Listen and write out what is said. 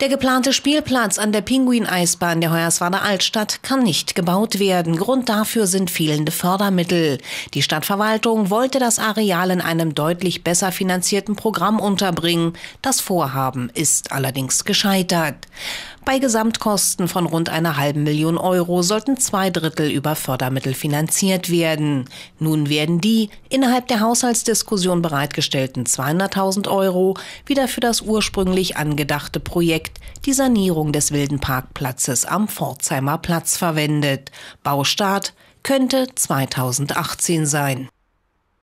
Der geplante Spielplatz an der Pinguineisbahn der Hoyerswader Altstadt kann nicht gebaut werden. Grund dafür sind fehlende Fördermittel. Die Stadtverwaltung wollte das Areal in einem deutlich besser finanzierten Programm unterbringen. Das Vorhaben ist allerdings gescheitert. Bei Gesamtkosten von rund einer halben Million Euro sollten zwei Drittel über Fördermittel finanziert werden. Nun werden die innerhalb der Haushaltsdiskussion bereitgestellten 200.000 Euro wieder für das ursprünglich angedachte Projekt, die Sanierung des wilden Parkplatzes am Pforzheimer Platz verwendet. Baustart könnte 2018 sein.